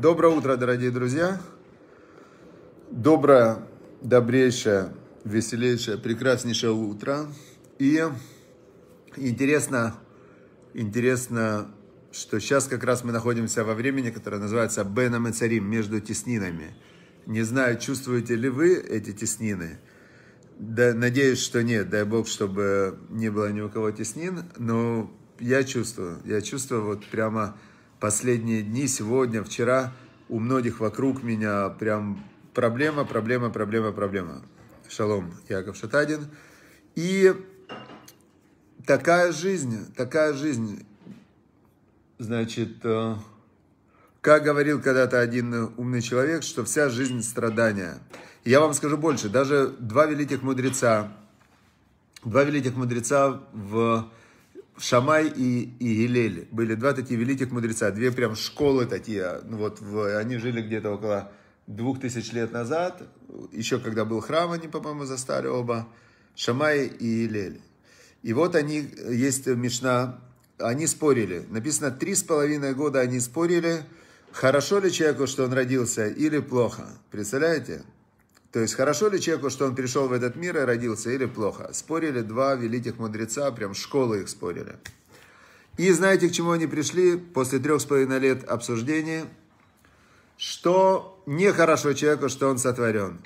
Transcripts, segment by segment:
Доброе утро, дорогие друзья. Доброе, добрейшее, веселейшее, прекраснейшее утро. И интересно, интересно, что сейчас как раз мы находимся во времени, которое называется Беном и Царим, между теснинами. Не знаю, чувствуете ли вы эти теснины. Да, надеюсь, что нет. Дай Бог, чтобы не было ни у кого теснин. Но я чувствую. Я чувствую вот прямо последние дни, сегодня, вчера у многих вокруг меня прям проблема, проблема, проблема, проблема. Шалом, Яков Шатадин. И такая жизнь, такая жизнь. Значит, э, как говорил когда-то один умный человек, что вся жизнь страдания. я вам скажу больше, даже два великих мудреца, два великих мудреца в Шамай и, и Гилель были два такие великих мудреца, две прям школы такие, ну вот в, они жили где-то около двух тысяч лет назад, еще когда был храм, они, по-моему, застали оба, Шамай и Гилель. И вот они, есть Мишна, они спорили, написано, три с половиной года они спорили, хорошо ли человеку, что он родился, или плохо, представляете? То есть, хорошо ли человеку, что он пришел в этот мир и родился, или плохо? Спорили два великих мудреца, прям школы их спорили. И знаете, к чему они пришли после трех с половиной лет обсуждения? Что нехорошо человеку, что он сотворен.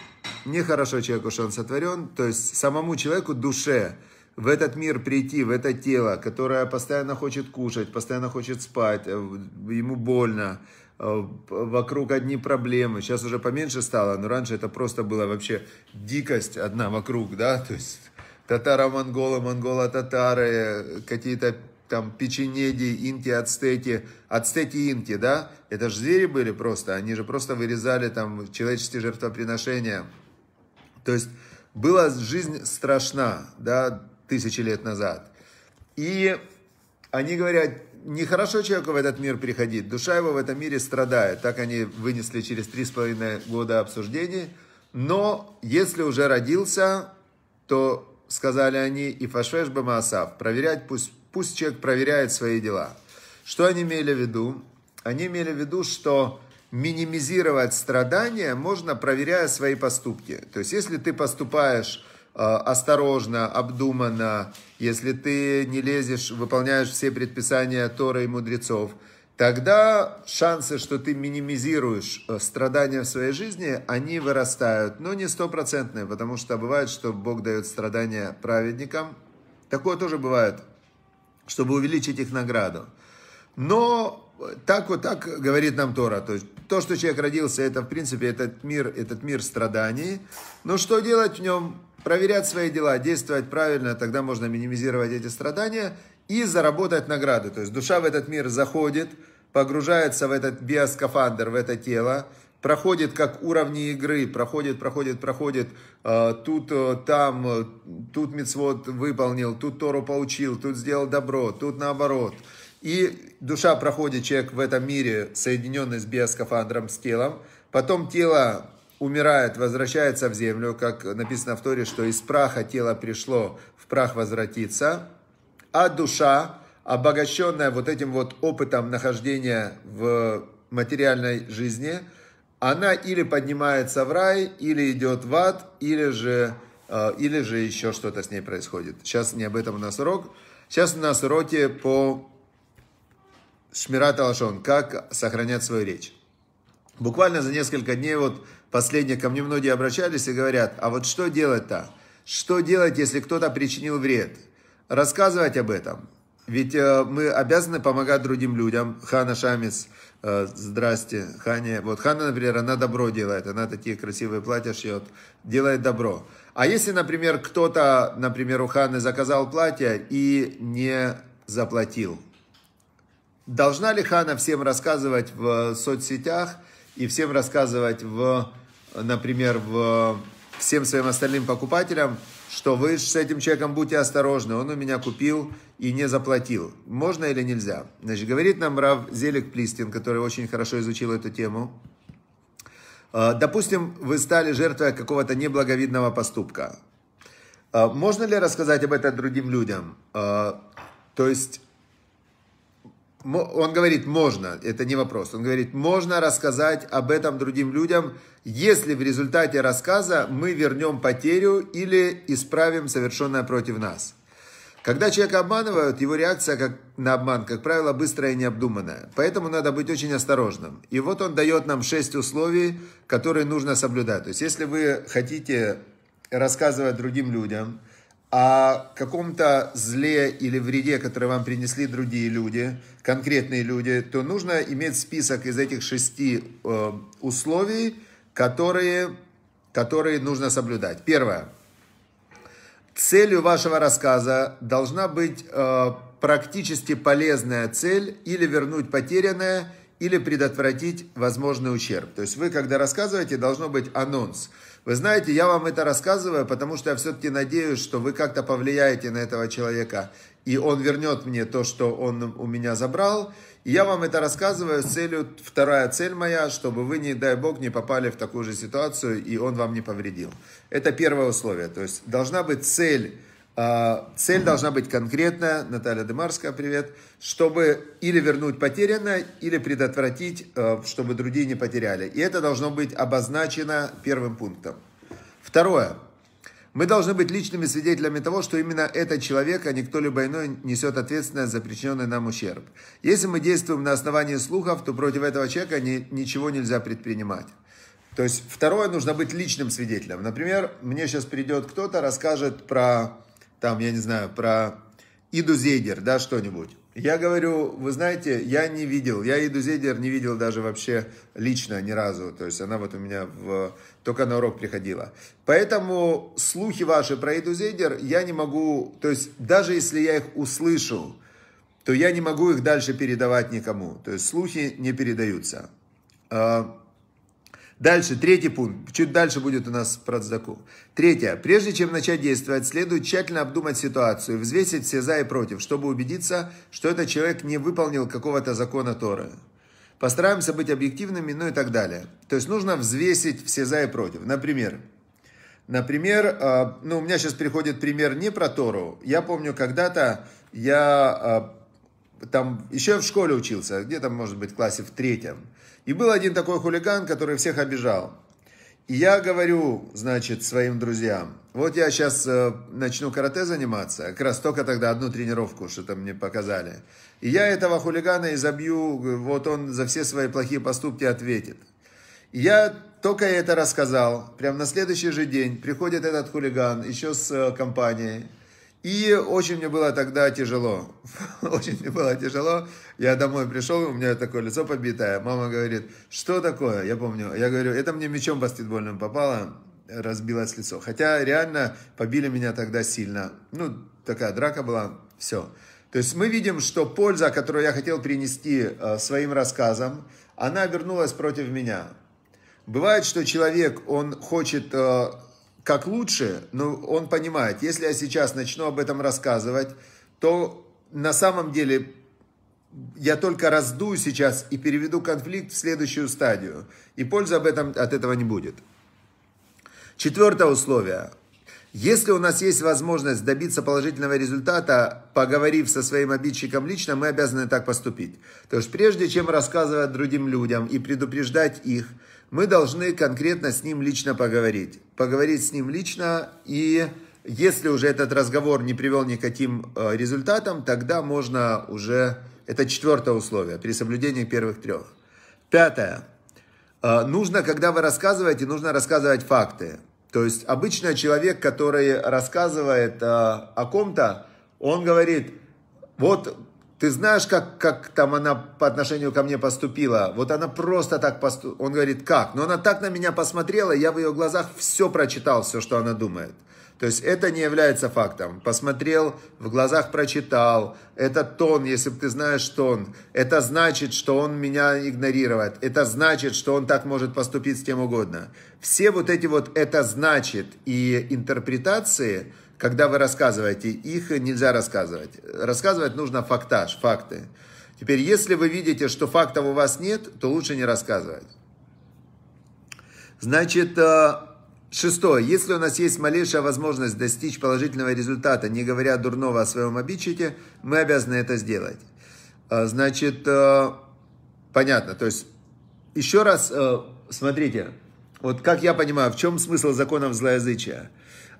Нехорошо человеку, что он сотворен. То есть, самому человеку, душе, в этот мир прийти, в это тело, которое постоянно хочет кушать, постоянно хочет спать, э, ему больно, Э, вокруг одни проблемы. Сейчас уже поменьше стало, но раньше это просто была вообще дикость одна вокруг, да, то есть татаро-монголы, монголо-татары, какие-то там печенеди инки, ацтеки, ацтеки, инки, да, это же звери были просто, они же просто вырезали там человеческие жертвоприношения. То есть была жизнь страшна, да, тысячи лет назад. И они говорят, нехорошо человеку в этот мир приходить. Душа его в этом мире страдает. Так они вынесли через три с половиной года обсуждений. Но если уже родился, то, сказали они, и фашвеш бы маасав, проверять, пусть, пусть человек проверяет свои дела. Что они имели в виду? Они имели в виду, что минимизировать страдания можно, проверяя свои поступки. То есть, если ты поступаешь Э, осторожно, обдуманно, если ты не лезешь, выполняешь все предписания Тора и мудрецов, тогда шансы, что ты минимизируешь э, страдания в своей жизни, они вырастают, но не стопроцентные, потому что бывает, что Бог дает страдания праведникам. Такое тоже бывает, чтобы увеличить их награду. Но так вот так говорит нам Тора. То, есть, то, что человек родился, это в принципе этот мир, этот мир страданий. Но что делать в нем? проверять свои дела, действовать правильно, тогда можно минимизировать эти страдания и заработать награды. То есть душа в этот мир заходит, погружается в этот биоскафандр, в это тело, проходит как уровни игры, проходит, проходит, проходит, э, тут, э, там, э, тут мицвод выполнил, тут Тору получил, тут сделал добро, тут наоборот. И душа проходит человек в этом мире, соединенный с биоскафандром, с телом, потом тело умирает, возвращается в землю, как написано в Торе, что из праха тело пришло, в прах возвратится, а душа, обогащенная вот этим вот опытом нахождения в материальной жизни, она или поднимается в рай, или идет в ад, или же, э, или же еще что-то с ней происходит. Сейчас не об этом у нас урок. Сейчас у нас уроки по Шмират Алашон, как сохранять свою речь. Буквально за несколько дней вот последние ко мне многие обращались и говорят, а вот что делать-то? Что делать, если кто-то причинил вред? Рассказывать об этом. Ведь э, мы обязаны помогать другим людям. Хана Шамис, э, здрасте, Ханя. Вот Хана, например, она добро делает. Она такие красивые платья шьет, делает добро. А если, например, кто-то, например, у Ханы заказал платье и не заплатил, должна ли Хана всем рассказывать в соцсетях – и всем рассказывать, в, например, в, всем своим остальным покупателям, что вы с этим человеком будьте осторожны, он у меня купил и не заплатил. Можно или нельзя? Значит, говорит нам Рав Зелик Плистин, который очень хорошо изучил эту тему. А, допустим, вы стали жертвой какого-то неблаговидного поступка. А, можно ли рассказать об этом другим людям? А, то есть он говорит, можно, это не вопрос, он говорит, можно рассказать об этом другим людям, если в результате рассказа мы вернем потерю или исправим совершенное против нас. Когда человека обманывают, его реакция как на обман, как правило, быстрая и необдуманная. Поэтому надо быть очень осторожным. И вот он дает нам шесть условий, которые нужно соблюдать. То есть, если вы хотите рассказывать другим людям – о каком-то зле или вреде, который вам принесли другие люди, конкретные люди, то нужно иметь список из этих шести э, условий, которые, которые нужно соблюдать. Первое. Целью вашего рассказа должна быть э, практически полезная цель или вернуть потерянное, или предотвратить возможный ущерб. То есть вы, когда рассказываете, должно быть анонс – вы знаете, я вам это рассказываю, потому что я все-таки надеюсь, что вы как-то повлияете на этого человека, и он вернет мне то, что он у меня забрал. И я вам это рассказываю с целью, вторая цель моя, чтобы вы, не дай бог, не попали в такую же ситуацию, и он вам не повредил. Это первое условие. То есть должна быть цель а, цель должна быть конкретная, Наталья Демарская, привет, чтобы или вернуть потерянное, или предотвратить, э, чтобы другие не потеряли. И это должно быть обозначено первым пунктом. Второе. Мы должны быть личными свидетелями того, что именно этот человек, а не кто-либо иной, несет ответственность за причиненный нам ущерб. Если мы действуем на основании слухов, то против этого человека ни, ничего нельзя предпринимать. То есть, второе, нужно быть личным свидетелем. Например, мне сейчас придет кто-то, расскажет про там, я не знаю, про Иду Зейдер, да, что-нибудь. Я говорю, вы знаете, я не видел, я Иду Зейдер не видел даже вообще лично ни разу. То есть она вот у меня в, только на урок приходила. Поэтому слухи ваши про Иду Зейдер я не могу, то есть даже если я их услышал, то я не могу их дальше передавать никому. То есть слухи не передаются. А, Дальше, третий пункт. Чуть дальше будет у нас про Процдаков. Третье. Прежде чем начать действовать, следует тщательно обдумать ситуацию, взвесить все за и против, чтобы убедиться, что этот человек не выполнил какого-то закона Торы. Постараемся быть объективными, ну и так далее. То есть нужно взвесить все за и против. Например, например, а, ну у меня сейчас приходит пример не про Тору. Я помню, когда-то я а, там еще в школе учился, где-то, может быть, в классе в третьем. И был один такой хулиган, который всех обижал. И я говорю, значит, своим друзьям, вот я сейчас э, начну карате заниматься, как раз только тогда одну тренировку что-то мне показали. И я этого хулигана изобью, вот он за все свои плохие поступки ответит. И я только это рассказал, прям на следующий же день приходит этот хулиган еще с э, компанией, и очень мне было тогда тяжело. Очень мне было тяжело. Я домой пришел, у меня такое лицо побитое. Мама говорит, что такое? Я помню. Я говорю, это мне мячом баскетбольным попало, разбилось лицо. Хотя реально побили меня тогда сильно. Ну, такая драка была, все. То есть мы видим, что польза, которую я хотел принести э, своим рассказам, она вернулась против меня. Бывает, что человек, он хочет э, как лучше, но он понимает, если я сейчас начну об этом рассказывать, то на самом деле я только раздую сейчас и переведу конфликт в следующую стадию. И пользы об этом, от этого не будет. Четвертое условие. Если у нас есть возможность добиться положительного результата, поговорив со своим обидчиком лично, мы обязаны так поступить. То есть прежде чем рассказывать другим людям и предупреждать их, мы должны конкретно с ним лично поговорить. Поговорить с ним лично и если уже этот разговор не привел никаким э, результатам, тогда можно уже... Это четвертое условие при соблюдении первых трех. Пятое. Э, нужно, когда вы рассказываете, нужно рассказывать факты. То есть обычно человек, который рассказывает э, о ком-то, он говорит, вот ты знаешь, как, как там она по отношению ко мне поступила? Вот она просто так поступила. Он говорит, как? Но она так на меня посмотрела, я в ее глазах все прочитал, все, что она думает. То есть это не является фактом. Посмотрел, в глазах прочитал. Это тон, если бы ты знаешь тон. Это значит, что он меня игнорирует. Это значит, что он так может поступить с кем угодно. Все вот эти вот «это значит» и интерпретации, когда вы рассказываете, их нельзя рассказывать. Рассказывать нужно фактаж, факты. Теперь, если вы видите, что фактов у вас нет, то лучше не рассказывать. Значит, э, Шестое. Если у нас есть малейшая возможность достичь положительного результата, не говоря дурного о своем обидчике, мы обязаны это сделать. А, значит, э, понятно. То есть, еще раз, э, смотрите, вот как я понимаю, в чем смысл законов злоязычия?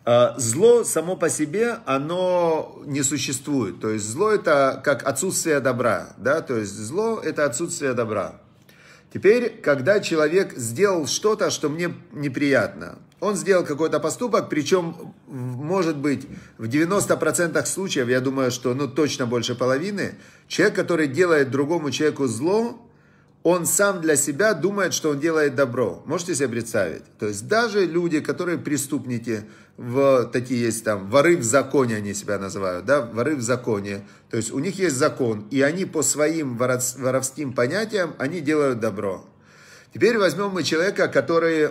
А, зло само по себе, оно не существует. То есть зло это как отсутствие добра. Да? То есть зло это отсутствие добра. Теперь, когда человек сделал что-то, что мне неприятно, он сделал какой-то поступок, причем, может быть, в 90% случаев, я думаю, что, ну, точно больше половины, человек, который делает другому человеку зло, он сам для себя думает, что он делает добро. Можете себе представить? То есть даже люди, которые преступники, в, такие есть там, воры в законе они себя называют, да, воры в законе. То есть у них есть закон, и они по своим воровским понятиям, они делают добро. Теперь возьмем мы человека, который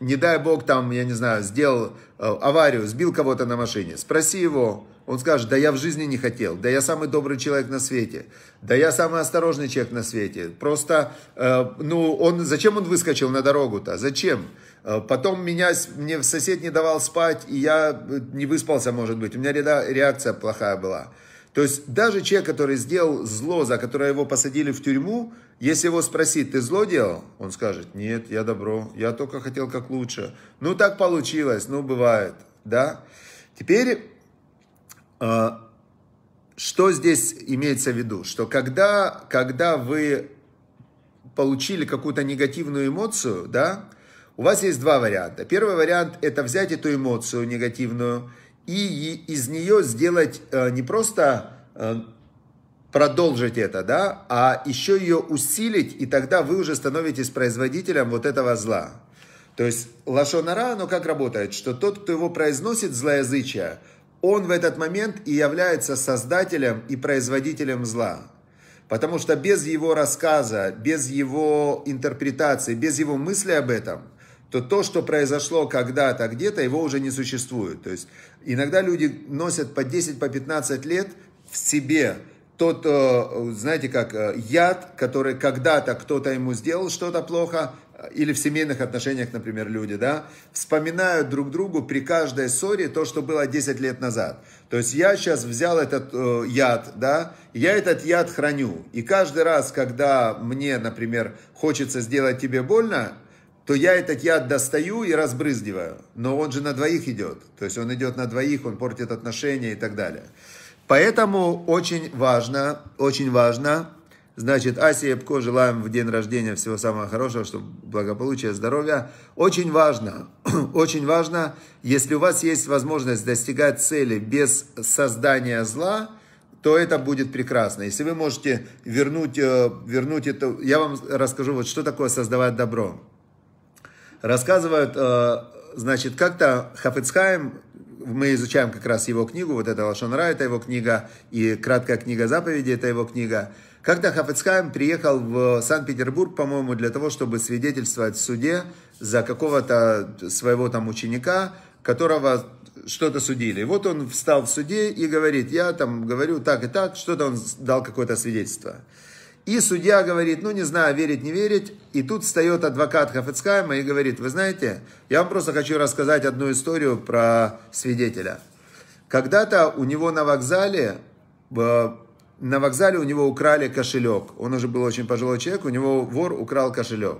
не дай бог, там, я не знаю, сделал э, аварию, сбил кого-то на машине, спроси его, он скажет, да я в жизни не хотел, да я самый добрый человек на свете, да я самый осторожный человек на свете, просто, э, ну, он, зачем он выскочил на дорогу-то, зачем? Э, потом меня, мне сосед не давал спать, и я не выспался, может быть, у меня реакция плохая была. То есть даже человек, который сделал зло, за которое его посадили в тюрьму, если его спросить, ты зло делал? Он скажет, нет, я добро, я только хотел как лучше. Ну так получилось, ну бывает, да? Теперь, а, что здесь имеется в виду? Что когда, когда вы получили какую-то негативную эмоцию, да, у вас есть два варианта. Первый вариант – это взять эту эмоцию негативную и из нее сделать э, не просто э, продолжить это, да, а еще ее усилить, и тогда вы уже становитесь производителем вот этого зла. То есть лошонара, оно как работает, что тот, кто его произносит, злоязычие, он в этот момент и является создателем и производителем зла. Потому что без его рассказа, без его интерпретации, без его мысли об этом – то то, что произошло когда-то где-то, его уже не существует. То есть иногда люди носят по 10, по 15 лет в себе тот, э, знаете как, э, яд, который когда-то кто-то ему сделал что-то плохо, э, или в семейных отношениях, например, люди, да, вспоминают друг другу при каждой ссоре то, что было 10 лет назад. То есть я сейчас взял этот э, яд, да, я этот яд храню. И каждый раз, когда мне, например, хочется сделать тебе больно, то я этот яд достаю и разбрызгиваю. Но он же на двоих идет. То есть он идет на двоих, он портит отношения и так далее. Поэтому очень важно, очень важно, значит, Асе Епко желаем в день рождения всего самого хорошего, чтобы благополучия, здоровья. Очень важно, очень важно, если у вас есть возможность достигать цели без создания зла, то это будет прекрасно. Если вы можете вернуть, э, вернуть это, я вам расскажу, вот что такое создавать добро рассказывают, э, значит, как-то Хафицхайм, мы изучаем как раз его книгу, вот это Лошонра, это его книга, и краткая книга заповеди, это его книга. Когда Хафицхайм приехал в Санкт-Петербург, по-моему, для того, чтобы свидетельствовать в суде за какого-то своего там ученика, которого что-то судили. вот он встал в суде и говорит, я там говорю так и так, что-то он дал какое-то свидетельство. И судья говорит, ну не знаю, верить, не верить. И тут встает адвокат Хафицкайма и говорит, вы знаете, я вам просто хочу рассказать одну историю про свидетеля. Когда-то у него на вокзале, э, на вокзале у него украли кошелек. Он уже был очень пожилой человек, у него вор украл кошелек.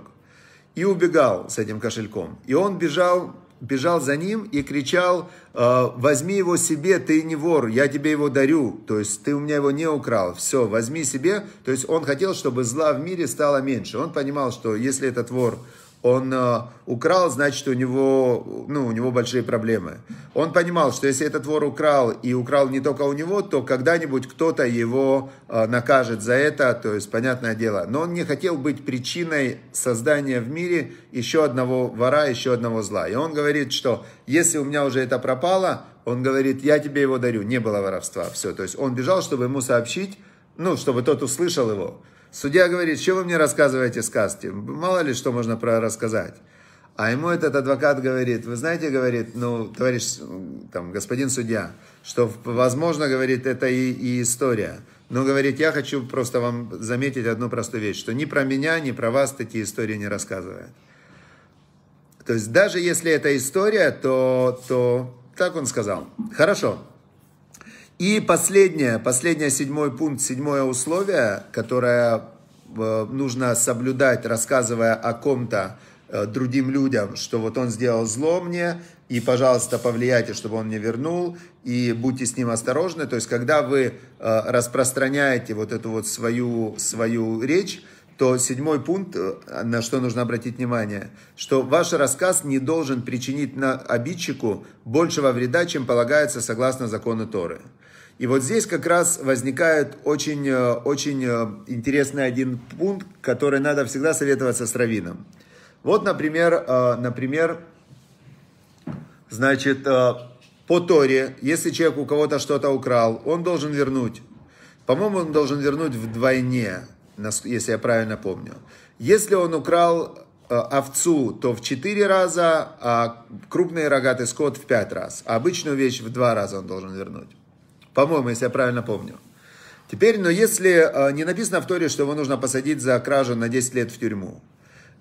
И убегал с этим кошельком. И он бежал бежал за ним и кричал, «Э, возьми его себе, ты не вор, я тебе его дарю, то есть ты у меня его не украл, все, возьми себе. То есть он хотел, чтобы зла в мире стало меньше. Он понимал, что если этот вор он э, украл, значит, у него, ну, у него большие проблемы. Он понимал, что если этот вор украл, и украл не только у него, то когда-нибудь кто-то его э, накажет за это, то есть, понятное дело. Но он не хотел быть причиной создания в мире еще одного вора, еще одного зла. И он говорит, что если у меня уже это пропало, он говорит, я тебе его дарю, не было воровства, все. То есть он бежал, чтобы ему сообщить, ну, чтобы тот услышал его. Судья говорит, что вы мне рассказываете сказки? Мало ли что можно про рассказать. А ему этот адвокат говорит, вы знаете, говорит, ну, товарищ, там, господин судья, что, возможно, говорит, это и, и история. Но, говорит, я хочу просто вам заметить одну простую вещь, что ни про меня, ни про вас такие истории не рассказывают. То есть даже если это история, то, то так он сказал. Хорошо. И последнее, последнее седьмой пункт, седьмое условие, которое э, нужно соблюдать, рассказывая о ком-то э, другим людям, что вот он сделал зло мне, и, пожалуйста, повлияйте, чтобы он мне вернул, и будьте с ним осторожны. То есть, когда вы э, распространяете вот эту вот свою, свою речь, то седьмой пункт, на что нужно обратить внимание, что ваш рассказ не должен причинить на обидчику большего вреда, чем полагается согласно закону Торы. И вот здесь как раз возникает очень, э, очень э, интересный один пункт, который надо всегда советоваться с раввином. Вот, например, э, например, значит, по Торе, если человек у кого-то что-то украл, он должен вернуть. По-моему, он должен вернуть вдвойне, если я правильно помню. Если он украл овцу, то в 4 раза, а крупный рогатый скот в 5 раз. А обычную вещь в 2 раза он должен вернуть. По-моему, если я правильно помню. Теперь, но если э, не написано в Торе, что его нужно посадить за кражу на 10 лет в тюрьму,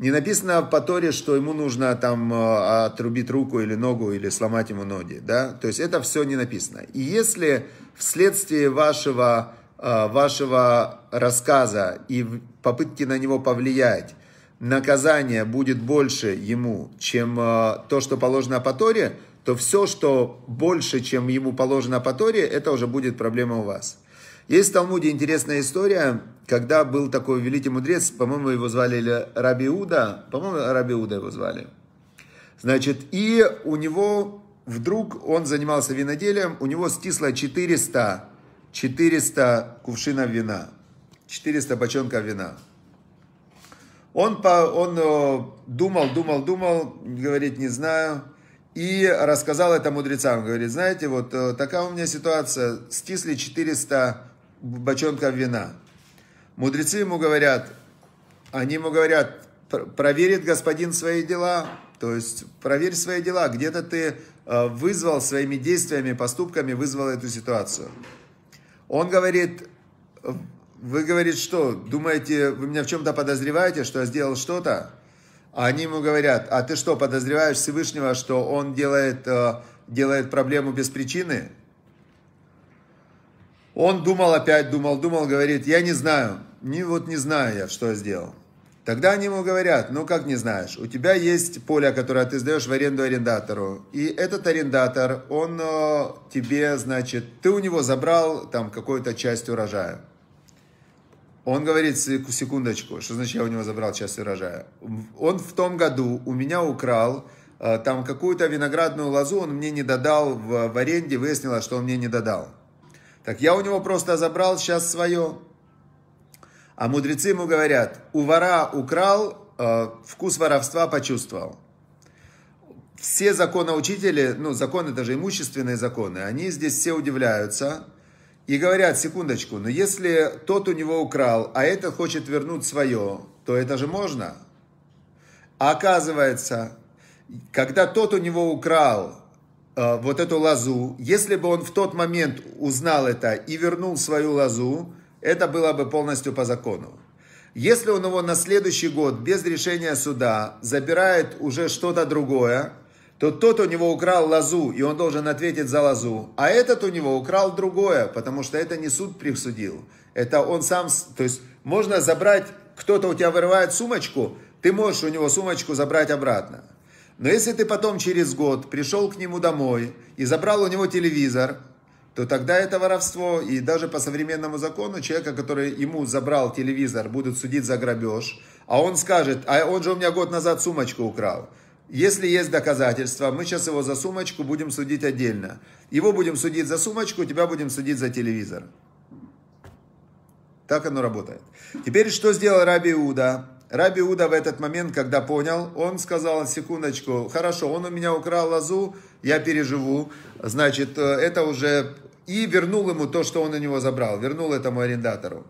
не написано по Торе, что ему нужно там э, отрубить руку или ногу или сломать ему ноги, да, то есть это все не написано. И если вследствие вашего, э, вашего рассказа и попытки на него повлиять, наказание будет больше ему, чем то, что положено по Торе, то все, что больше, чем ему положено по Торе, это уже будет проблема у вас. Есть в Талмуде интересная история, когда был такой великий мудрец, по-моему, его звали Раби Уда, по-моему, Раби Уда его звали. Значит, и у него вдруг, он занимался виноделием, у него стисло 400, 400 кувшинов вина, 400 бочонков вина. Он, по, он э, думал, думал, думал, говорит, не знаю, и рассказал это мудрецам. Говорит, знаете, вот э, такая у меня ситуация. Стисли 400 бочонков вина. Мудрецы ему говорят, они ему говорят, проверит господин свои дела, то есть проверь свои дела, где-то ты э, вызвал своими действиями, поступками, вызвал эту ситуацию. Он говорит, вы, говорите что, думаете, вы меня в чем-то подозреваете, что я сделал что-то? А они ему говорят, а ты что, подозреваешь Всевышнего, что он делает, э, делает проблему без причины? Он думал опять, думал, думал, говорит, я не знаю, не, вот не знаю я, что я сделал. Тогда они ему говорят, ну как не знаешь, у тебя есть поле, которое ты сдаешь в аренду арендатору, и этот арендатор, он э, тебе, значит, ты у него забрал там какую-то часть урожая. Он говорит, секундочку, что значит я у него забрал часть урожая? Он в том году у меня украл э, там какую-то виноградную лозу, он мне не додал в, в аренде, выяснилось, что он мне не додал. Так я у него просто забрал сейчас свое. А мудрецы ему говорят, у вора украл, э, вкус воровства почувствовал. Все законоучители, ну, законы даже имущественные законы, они здесь все удивляются – и говорят, секундочку, но если тот у него украл, а этот хочет вернуть свое, то это же можно. А оказывается, когда тот у него украл э, вот эту лозу, если бы он в тот момент узнал это и вернул свою лозу, это было бы полностью по закону. Если он его на следующий год без решения суда забирает уже что-то другое, то тот у него украл лозу, и он должен ответить за лозу, а этот у него украл другое, потому что это не суд присудил, это он сам, то есть можно забрать, кто-то у тебя вырывает сумочку, ты можешь у него сумочку забрать обратно. Но если ты потом через год пришел к нему домой и забрал у него телевизор, то тогда это воровство, и даже по современному закону человека, который ему забрал телевизор, будут судить за грабеж, а он скажет, а он же у меня год назад сумочку украл. Если есть доказательства, мы сейчас его за сумочку будем судить отдельно. Его будем судить за сумочку, тебя будем судить за телевизор. Так оно работает. Теперь что сделал Раби Иуда? Раби Иуда в этот момент, когда понял, он сказал, секундочку, хорошо, он у меня украл лозу, я переживу. Значит, э, это уже... И вернул ему то, что он у него забрал, вернул этому арендатору.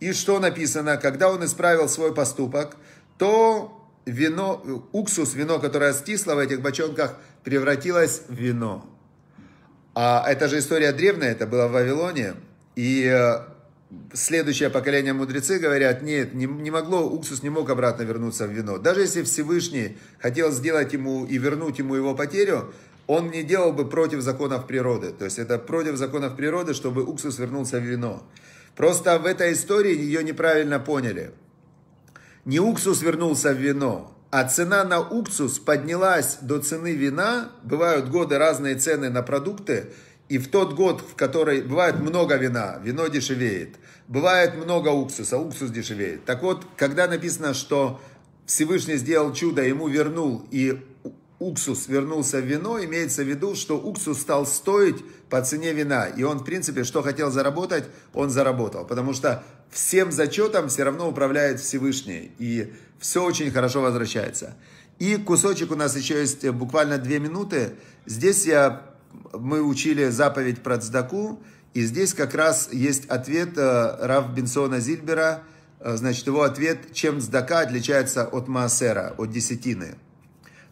И что написано? Когда он исправил свой поступок, то вино, уксус, вино, которое стисло в этих бочонках, превратилось в вино. А это же история древняя, это было в Вавилоне. И э, следующее поколение мудрецы говорят, нет, не, не могло, уксус не мог обратно вернуться в вино. Даже если Всевышний хотел сделать ему и вернуть ему его потерю, он не делал бы против законов природы. То есть это против законов природы, чтобы уксус вернулся в вино. Просто в этой истории ее неправильно поняли. Не уксус вернулся в вино, а цена на уксус поднялась до цены вина. Бывают годы разные цены на продукты. И в тот год, в который бывает много вина, вино дешевеет. Бывает много уксуса, уксус дешевеет. Так вот, когда написано, что Всевышний сделал чудо, ему вернул и уксус вернулся в вино, имеется в виду, что уксус стал стоить по цене вина. И он, в принципе, что хотел заработать, он заработал. Потому что всем зачетом все равно управляет Всевышний. И все очень хорошо возвращается. И кусочек у нас еще есть э, буквально две минуты. Здесь я, мы учили заповедь про цдаку. И здесь как раз есть ответ э, Рав Бенсона Зильбера. Э, значит, его ответ, чем цдака отличается от маасера, от десятины.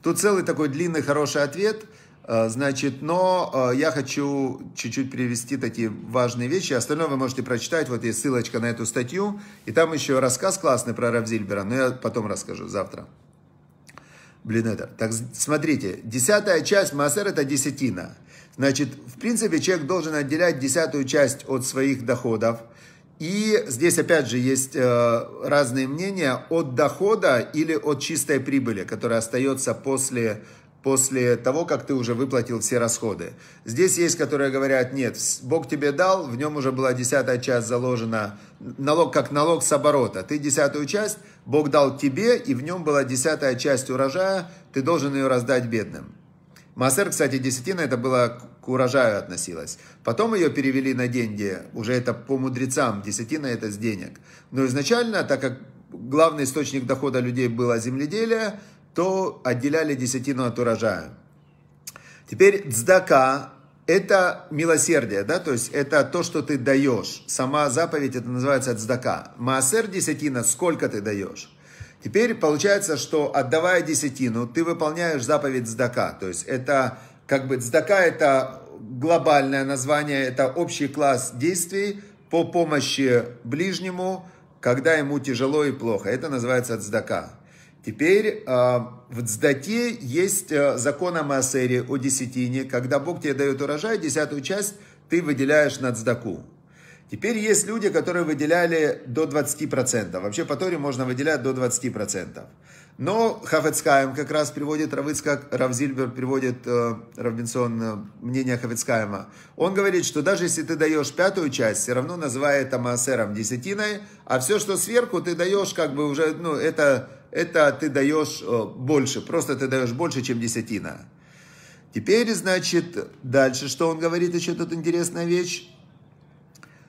Тут целый такой длинный хороший ответ. Э, значит, но э, я хочу чуть-чуть привести такие важные вещи. Остальное вы можете прочитать. Вот есть ссылочка на эту статью. И там еще рассказ классный про Равзильбера. Но я потом расскажу завтра. Блин, это. Так, смотрите. Десятая часть Массер – это десятина. Значит, в принципе, человек должен отделять десятую часть от своих доходов – и здесь опять же есть э, разные мнения от дохода или от чистой прибыли, которая остается после, после того, как ты уже выплатил все расходы. Здесь есть, которые говорят, нет, Бог тебе дал, в нем уже была десятая часть заложена, налог как налог с оборота. Ты десятую часть Бог дал тебе, и в нем была десятая часть урожая, ты должен ее раздать бедным. Массер, кстати, десятина, это было к урожаю относилась. Потом ее перевели на деньги, уже это по мудрецам, десятина это с денег. Но изначально, так как главный источник дохода людей было земледелие, то отделяли десятину от урожая. Теперь цдака – это милосердие, да, то есть это то, что ты даешь. Сама заповедь это называется цдака. Маасер десятина – сколько ты даешь. Теперь получается, что отдавая десятину, ты выполняешь заповедь цдака, то есть это как бы цдака это глобальное название, это общий класс действий по помощи ближнему, когда ему тяжело и плохо. Это называется цдака. Теперь а, в цдаке есть а, закон о Маасере, о десятине. Когда Бог тебе дает урожай, десятую часть ты выделяешь на цдаку. Теперь есть люди, которые выделяли до 20%. Вообще по Торе можно выделять до 20%. Но Хафецкаем как раз приводит, Равицкак, Равзильбер приводит э, Равбинсон э, мнение Хафецкаема. Он говорит, что даже если ты даешь пятую часть, все равно называет это маасером десятиной, а все, что сверху, ты даешь как бы уже, ну, это, это ты даешь э, больше, просто ты даешь больше, чем десятина. Теперь, значит, дальше, что он говорит, еще тут интересная вещь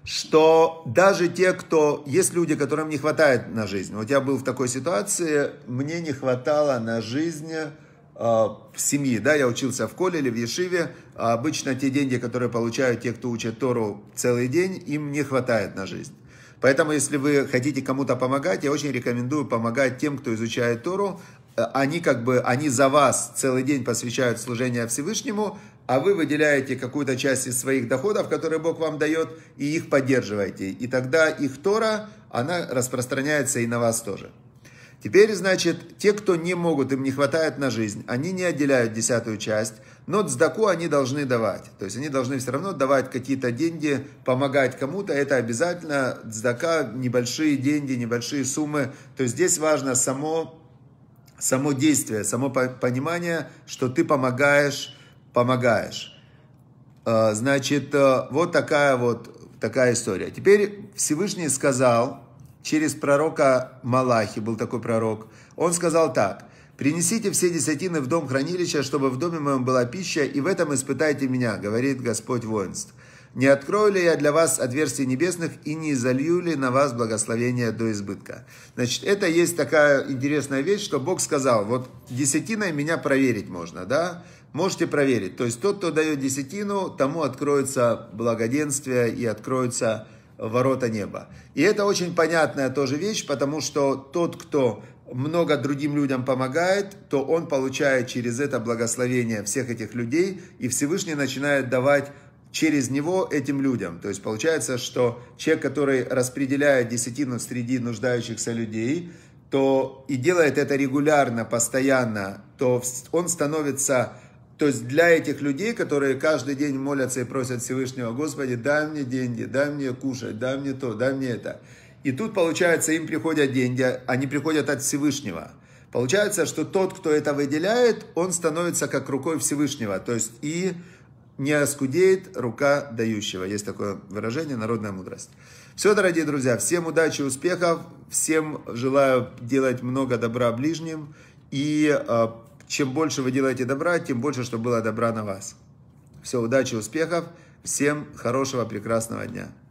что даже те, кто... Есть люди, которым не хватает на жизнь. Вот я был в такой ситуации, мне не хватало на жизнь э, в семье, да, я учился в коле или в Ешиве, а обычно те деньги, которые получают те, кто учат Тору целый день, им не хватает на жизнь. Поэтому, если вы хотите кому-то помогать, я очень рекомендую помогать тем, кто изучает Тору. Э, они как бы, они за вас целый день посвящают служение Всевышнему, а вы выделяете какую-то часть из своих доходов, которые Бог вам дает, и их поддерживаете. И тогда их Тора, она распространяется и на вас тоже. Теперь, значит, те, кто не могут, им не хватает на жизнь, они не отделяют десятую часть, но цдаку они должны давать. То есть они должны все равно давать какие-то деньги, помогать кому-то. Это обязательно цдака, небольшие деньги, небольшие суммы. То есть здесь важно само, само действие, само понимание, что ты помогаешь помогаешь. А, значит, а, вот такая вот такая история. Теперь Всевышний сказал через пророка Малахи, был такой пророк, он сказал так, «Принесите все десятины в дом хранилища, чтобы в доме моем была пища, и в этом испытайте меня, говорит Господь воинств. Не открою ли я для вас отверстий небесных и не изолью ли на вас благословение до избытка? Значит, это есть такая интересная вещь, что Бог сказал, вот десятиной меня проверить можно, да? Можете проверить. То есть тот, кто дает десятину, тому откроется благоденствие и откроются ворота неба. И это очень понятная тоже вещь, потому что тот, кто много другим людям помогает, то он получает через это благословение всех этих людей, и Всевышний начинает давать через него этим людям. То есть получается, что человек, который распределяет десятину среди нуждающихся людей, то и делает это регулярно, постоянно, то он становится то есть для этих людей, которые каждый день молятся и просят Всевышнего, Господи, дай мне деньги, дай мне кушать, дай мне то, дай мне это. И тут, получается, им приходят деньги, они приходят от Всевышнего. Получается, что тот, кто это выделяет, он становится как рукой Всевышнего. То есть и не оскудеет рука дающего. Есть такое выражение, народная мудрость. Все, дорогие друзья, всем удачи, успехов, всем желаю делать много добра ближним и а, чем больше вы делаете добра, тем больше, чтобы было добра на вас. Все, удачи, успехов. Всем хорошего, прекрасного дня.